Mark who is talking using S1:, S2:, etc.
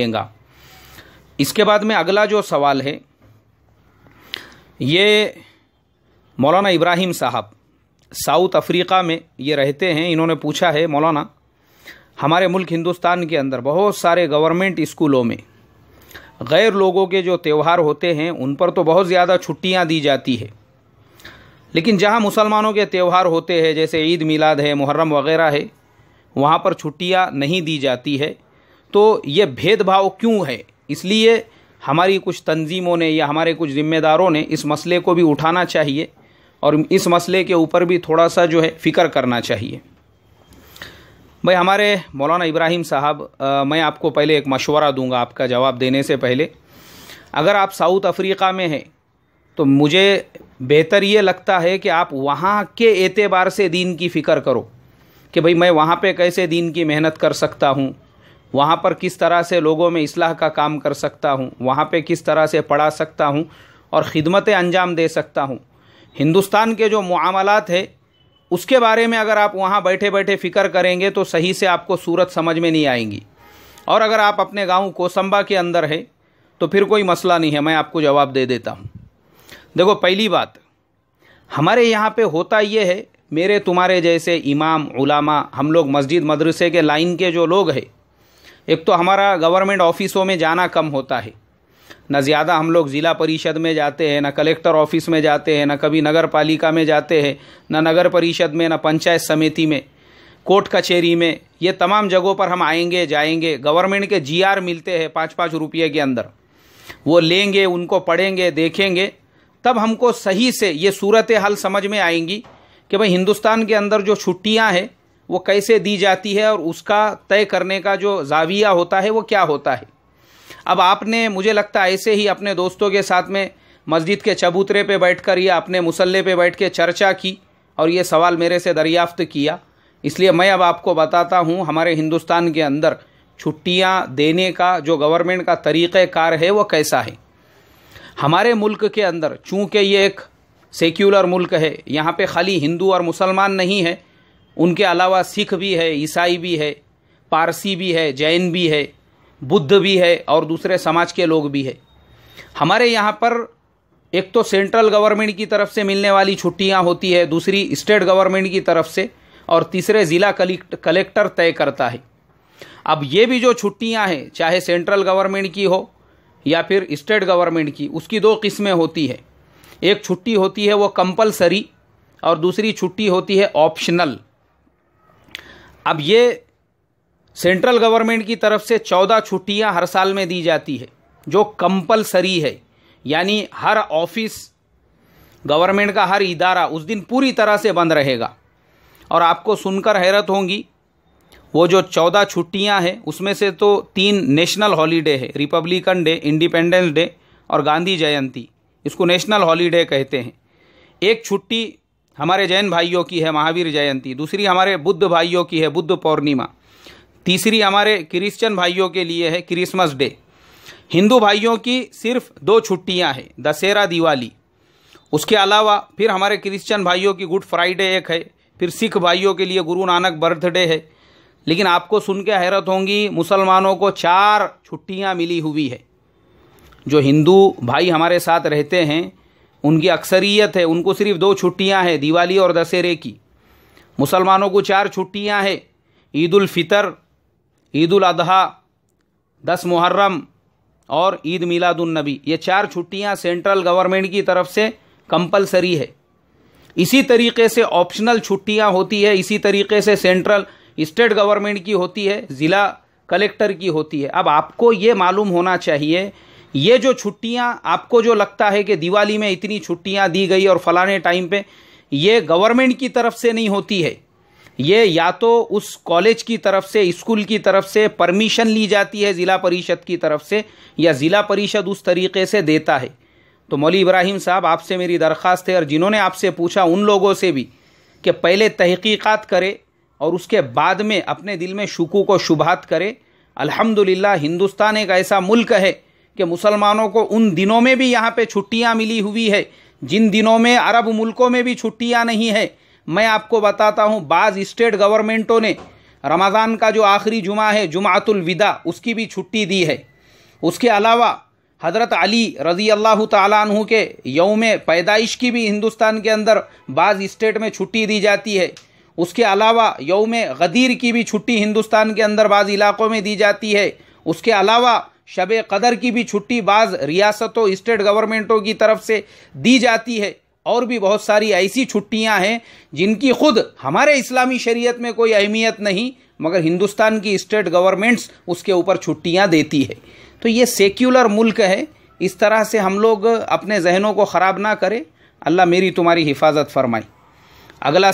S1: देगा इसके बाद में अगला जो सवाल है ये मौलाना इब्राहिम साहब साउथ अफ्रीका में ये रहते हैं इन्होंने पूछा है मौलाना हमारे मुल्क हिंदुस्तान के अंदर बहुत सारे गवर्नमेंट स्कूलों में गैर लोगों के जो त्यौहार होते हैं उन पर तो बहुत ज़्यादा छुट्टियां दी जाती है लेकिन जहां मुसलमानों के त्यौहार होते हैं जैसे ईद मिलाद है मुहर्रम वगैरह है वहाँ पर छुट्टियाँ नहीं दी जाती है तो ये भेदभाव क्यों है इसलिए हमारी कुछ तंजीमों ने या हमारे कुछ ज़िम्मेदारों ने इस मसले को भी उठाना चाहिए और इस मसले के ऊपर भी थोड़ा सा जो है फ़िक्र करना चाहिए भाई हमारे मौलाना इब्राहिम साहब मैं आपको पहले एक मशवरा दूंगा आपका जवाब देने से पहले अगर आप साउथ अफ्रीका में हैं तो मुझे बेहतर ये लगता है कि आप वहाँ के एतबार से दीन की फ़िक्र करो कि भाई मैं वहाँ पे कैसे दीन की मेहनत कर सकता हूँ वहाँ पर किस तरह से लोगों में इसलाह का काम कर सकता हूँ वहाँ पे किस तरह से पढ़ा सकता हूँ और ख़िदमतें अंजाम दे सकता हूँ हिंदुस्तान के जो मामलात है उसके बारे में अगर आप वहाँ बैठे बैठे फ़िक्र करेंगे तो सही से आपको सूरत समझ में नहीं आएंगी और अगर आप अपने गांव कोसंबा के अंदर है तो फिर कोई मसला नहीं है मैं आपको जवाब दे देता हूँ देखो पहली बात हमारे यहाँ पे होता ये है मेरे तुम्हारे जैसे इमाम उलामा हम लोग मस्जिद मदरसे के लाइन के जो लोग हैं एक तो हमारा गवर्नमेंट ऑफिसों में जाना कम होता है ना ज़्यादा हम लोग ज़िला परिषद में जाते हैं ना कलेक्टर ऑफिस में जाते हैं ना कभी नगर पालिका में जाते हैं ना नगर परिषद में ना पंचायत समिति में कोर्ट कचहरी में ये तमाम जगहों पर हम आएंगे जाएंगे गवर्नमेंट के जीआर मिलते हैं पाँच पाँच रुपये के अंदर वो लेंगे उनको पढ़ेंगे देखेंगे तब हमको सही से ये सूरत हाल समझ में आएंगी कि भाई हिंदुस्तान के अंदर जो छुट्टियाँ हैं वो कैसे दी जाती है और उसका तय करने का जो जाविया होता है वो क्या होता है अब आपने मुझे लगता है ऐसे ही अपने दोस्तों के साथ में मस्जिद के चबूतरे पे बैठकर या अपने मुसल्ले पे बैठ के चर्चा की और ये सवाल मेरे से दरियाफ्त किया इसलिए मैं अब आपको बताता हूँ हमारे हिंदुस्तान के अंदर छुट्टियाँ देने का जो गवर्नमेंट का तरीक़ार है वो कैसा है हमारे मुल्क के अंदर चूँकि ये एक सेक्युलर मुल्क है यहाँ पे खाली हिंदू और मुसलमान नहीं है उनके अलावा सिख भी है ईसाई भी है पारसी भी है जैन भी है बुद्ध भी है और दूसरे समाज के लोग भी है हमारे यहाँ पर एक तो सेंट्रल गवर्नमेंट की तरफ से मिलने वाली छुट्टियाँ होती है दूसरी स्टेट गवर्नमेंट की तरफ से और तीसरे ज़िला कलेक्टर तय करता है अब ये भी जो छुट्टियाँ हैं चाहे सेंट्रल गवर्नमेंट की हो या फिर स्टेट गवर्नमेंट की उसकी दो किस्में होती है एक छुट्टी होती है वो कंपलसरी और दूसरी छुट्टी होती है ऑप्शनल अब ये सेंट्रल गवर्नमेंट की तरफ से चौदह छुट्टियां हर साल में दी जाती है जो कंपलसरी है यानी हर ऑफिस गवर्नमेंट का हर इदारा उस दिन पूरी तरह से बंद रहेगा और आपको सुनकर हैरत होंगी वो जो चौदह छुट्टियां हैं उसमें से तो तीन नेशनल हॉलीडे है रिपब्लिकन डे इंडिपेंडेंस डे और गांधी जयंती इसको नेशनल हॉलीडे कहते हैं एक छुट्टी हमारे जैन भाइयों की है महावीर जयंती दूसरी हमारे बुद्ध भाइयों की है बुद्ध पूर्णिमा तीसरी हमारे क्रिश्चियन भाइयों के लिए है क्रिसमस डे हिंदू भाइयों की सिर्फ दो छुट्टियां हैं दशहरा दिवाली उसके अलावा फिर हमारे क्रिश्चियन भाइयों की गुड फ्राइडे एक है फिर सिख भाइयों के लिए गुरु नानक बर्थडे है लेकिन आपको सुन के हैरत होंगी मुसलमानों को चार छुट्टियां मिली हुई है जो हिंदू भाई हमारे साथ रहते हैं उनकी अक्सरियत है उनको सिर्फ दो छुट्टियां हैं दिवाली और दशहरे की मुसलमानों को चार छुट्टियां हैं ईदालफ़ितर ईदालजी दस मुहर्रम और ईद मिलादुलनबी ये चार छुट्टियां सेंट्रल गवर्नमेंट की तरफ से कंपलसरी है इसी तरीके से ऑप्शनल छुट्टियां होती है इसी तरीके से सेंट्रल स्टेट गवर्नमेंट की होती है ज़िला कलेक्टर की होती है अब आपको ये मालूम होना चाहिए ये जो छुट्टियां आपको जो लगता है कि दिवाली में इतनी छुट्टियां दी गई और फलाने टाइम पे ये गवर्नमेंट की तरफ से नहीं होती है ये या तो उस कॉलेज की तरफ से स्कूल की तरफ से परमिशन ली जाती है ज़िला परिषद की तरफ से या ज़िला परिषद उस तरीके से देता है तो मौली इब्राहिम साहब आपसे मेरी दरख्वास्त है और जिन्होंने आपसे पूछा उन लोगों से भी कि पहले तहकीक़ात करे और उसके बाद में अपने दिल में शुकू को शुभात करे अल्हम्दुलिल्लाह हिंदुस्तान एक ऐसा मुल्क है कि मुसलमानों को उन दिनों में भी यहाँ पे छुट्टियाँ मिली हुई है जिन दिनों में अरब मुल्कों में भी छुट्टियाँ नहीं है मैं आपको बताता हूँ बाज़ स्टेट गवर्नमेंटों ने रमज़ान का जो आखिरी जुमा है जुमातुलविदा उसकी भी छुट्टी दी है उसके अलावा हज़रत अली रज़ी अल्लाह तु के यौम पैदाइश की भी हिंदुस्तान के अंदर बाज़ स्टेट में छुट्टी दी जाती है उसके अलावा यौम गदीर की भी छुट्टी हिंदुस्तान के अंदर बाज़ इलाक़ों में दी जाती है उसके अलावा शब कदर की भी छुट्टी बाज़ रियासतों स्टेट गवर्नमेंटों की तरफ से दी जाती है और भी बहुत सारी ऐसी छुट्टियां हैं जिनकी खुद हमारे इस्लामी शरीयत में कोई अहमियत नहीं मगर हिंदुस्तान की स्टेट गवर्नमेंट्स उसके ऊपर छुट्टियां देती है तो ये सेक्युलर मुल्क है इस तरह से हम लोग अपने जहनों को ख़राब ना करें अल्लाह मेरी तुम्हारी हिफाजत फरमाए अगला